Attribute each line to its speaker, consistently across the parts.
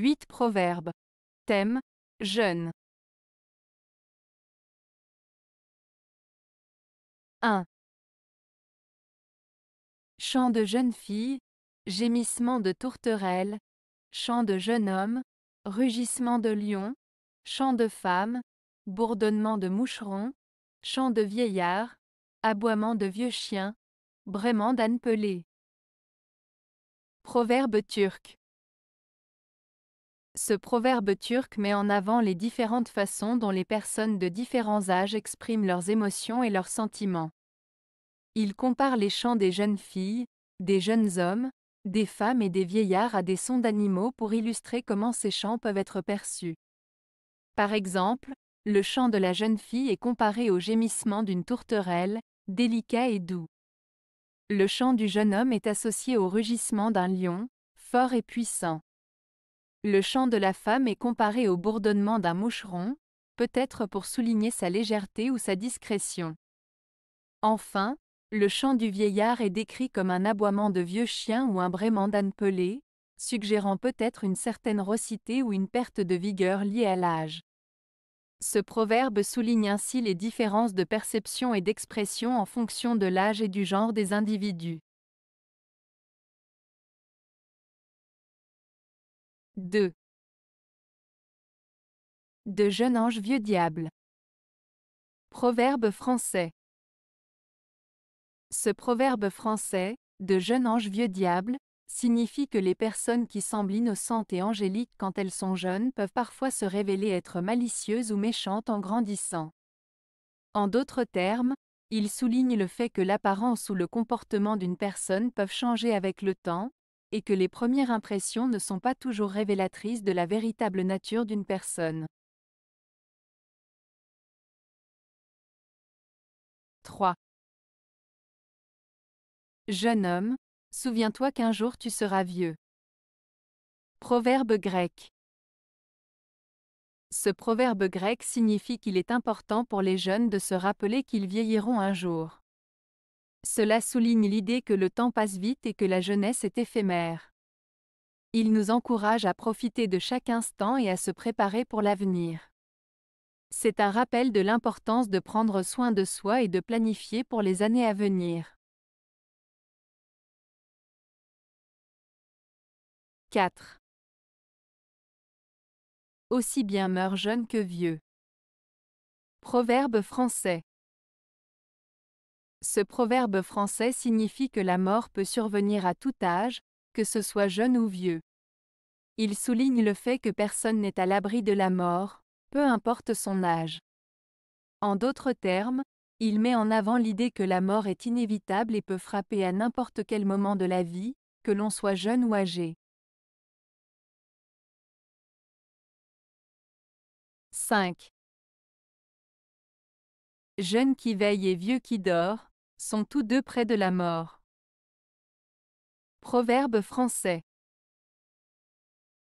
Speaker 1: 8 Proverbes. Thème Jeunes. 1. Chant de jeune fille,
Speaker 2: gémissement de tourterelle, chant de jeune homme, rugissement de lion, chant de femme, bourdonnement de moucheron, chant de vieillard, aboiement de vieux chien, braiement d'âne pelé. Proverbe turc. Ce proverbe turc met en avant les différentes façons dont les personnes de différents âges expriment leurs émotions et leurs sentiments. Il compare les chants des jeunes filles, des jeunes hommes, des femmes et des vieillards à des sons d'animaux pour illustrer comment ces chants peuvent être perçus. Par exemple, le chant de la jeune fille est comparé au gémissement d'une tourterelle, délicat et doux. Le chant du jeune homme est associé au rugissement d'un lion, fort et puissant. Le chant de la femme est comparé au bourdonnement d'un moucheron, peut-être pour souligner sa légèreté ou sa discrétion. Enfin, le chant du vieillard est décrit comme un aboiement de vieux chien ou un braiement d'âne pelé, suggérant peut-être une certaine rossité ou une perte de vigueur liée à l'âge. Ce proverbe souligne ainsi les différences de perception et d'expression
Speaker 1: en fonction de l'âge et du genre des individus. 2. De jeune ange vieux diable. Proverbe français.
Speaker 2: Ce proverbe français, de jeune ange vieux diable, signifie que les personnes qui semblent innocentes et angéliques quand elles sont jeunes peuvent parfois se révéler être malicieuses ou méchantes en grandissant. En d'autres termes, il souligne le fait que l'apparence ou le comportement d'une personne peuvent changer avec le temps, et que les premières impressions ne sont pas toujours révélatrices de la véritable nature d'une personne.
Speaker 1: 3. Jeune homme, souviens-toi qu'un jour tu seras vieux. Proverbe grec.
Speaker 2: Ce proverbe grec signifie qu'il est important pour les jeunes de se rappeler qu'ils vieilliront un jour. Cela souligne l'idée que le temps passe vite et que la jeunesse est éphémère. Il nous encourage à profiter de chaque instant et à se préparer pour l'avenir. C'est un rappel de l'importance de prendre soin de soi et de planifier
Speaker 1: pour les années à venir. 4. Aussi bien meurt jeune que vieux. Proverbe français.
Speaker 2: Ce proverbe français signifie que la mort peut survenir à tout âge, que ce soit jeune ou vieux. Il souligne le fait que personne n'est à l'abri de la mort, peu importe son âge. En d'autres termes, il met en avant l'idée que la mort est inévitable et peut frapper à n'importe quel moment de la vie, que l'on soit jeune
Speaker 1: ou âgé. 5. Jeune qui veille et vieux qui
Speaker 2: dort, sont tous deux près de la mort. Proverbe français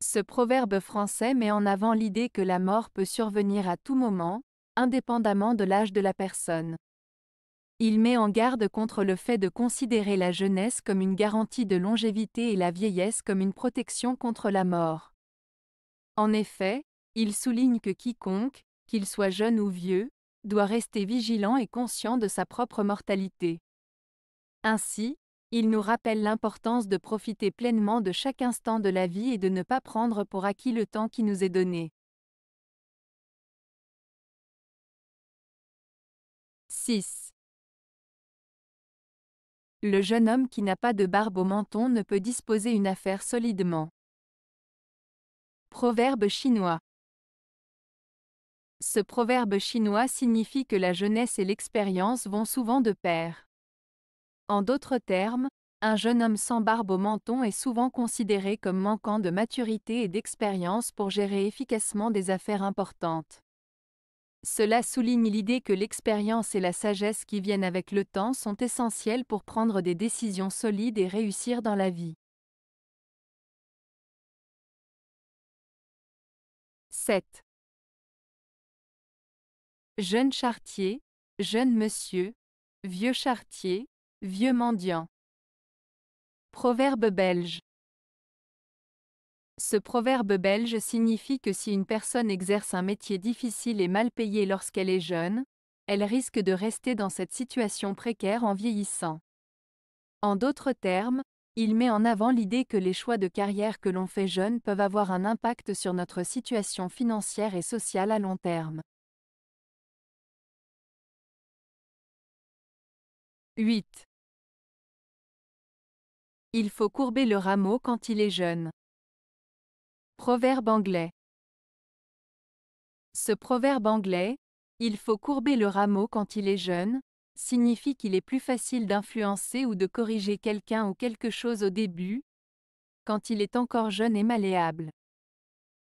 Speaker 2: Ce proverbe français met en avant l'idée que la mort peut survenir à tout moment, indépendamment de l'âge de la personne. Il met en garde contre le fait de considérer la jeunesse comme une garantie de longévité et la vieillesse comme une protection contre la mort. En effet, il souligne que quiconque, qu'il soit jeune ou vieux, doit rester vigilant et conscient de sa propre mortalité. Ainsi, il nous rappelle l'importance de profiter pleinement de chaque instant de la vie et de ne pas prendre pour acquis le temps qui nous est donné.
Speaker 1: 6. Le jeune homme qui n'a pas de barbe au menton ne peut disposer
Speaker 2: une affaire solidement. Proverbe chinois. Ce proverbe chinois signifie que la jeunesse et l'expérience vont souvent de pair. En d'autres termes, un jeune homme sans barbe au menton est souvent considéré comme manquant de maturité et d'expérience pour gérer efficacement des affaires importantes. Cela souligne l'idée que l'expérience et la sagesse qui viennent avec le temps sont essentielles pour prendre des décisions solides et réussir dans la vie.
Speaker 1: 7. Jeune chartier, jeune monsieur,
Speaker 2: vieux chartier, vieux mendiant. Proverbe belge. Ce proverbe belge signifie que si une personne exerce un métier difficile et mal payé lorsqu'elle est jeune, elle risque de rester dans cette situation précaire en vieillissant. En d'autres termes, il met en avant l'idée que les choix de carrière que l'on fait jeune peuvent avoir un impact sur notre situation financière et
Speaker 1: sociale à long terme. 8. Il faut courber le rameau quand il est jeune. Proverbe anglais.
Speaker 2: Ce proverbe anglais, il faut courber le rameau quand il est jeune, signifie qu'il est plus facile d'influencer ou de corriger quelqu'un ou quelque chose au début, quand il est encore jeune et malléable.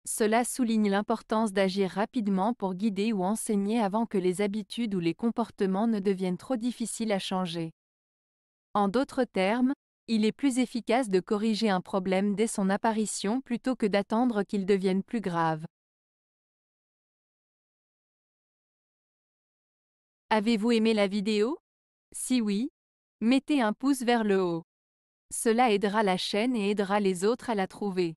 Speaker 2: Cela souligne l'importance d'agir rapidement pour guider ou enseigner avant que les habitudes ou les comportements ne deviennent trop difficiles à changer. En d'autres termes, il est plus efficace de corriger un problème dès son apparition plutôt que d'attendre qu'il devienne plus grave.
Speaker 1: Avez-vous aimé la vidéo Si oui, mettez un pouce vers le haut. Cela aidera la chaîne et
Speaker 2: aidera les autres à la trouver.